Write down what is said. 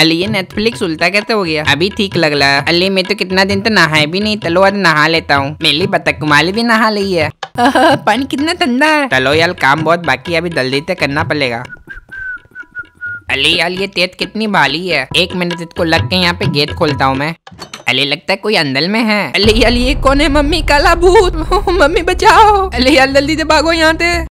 अली ये नेटफ्लिक्स उल्टा कैसे हो गया अभी ठीक लग रहा है अली मैं तो कितना दिन तो नहाए भी नहीं चलो आज नहा लेता हूँ मेरी कुमारी भी नहा ली है पानी कितना ठंडा है चलो यार काम बहुत बाकी अभी जल्दी से तो करना पड़ेगा अली यार ये तेज कितनी भाली है एक मिनट इसको लग के यहाँ पे गेट खोलता हूँ मैं अली लगता है कोई अंदर में है अली अली ये कौन है मम्मी काला भूत मम्मी बचाओ अली यार जल्दी से भागो यहाँ से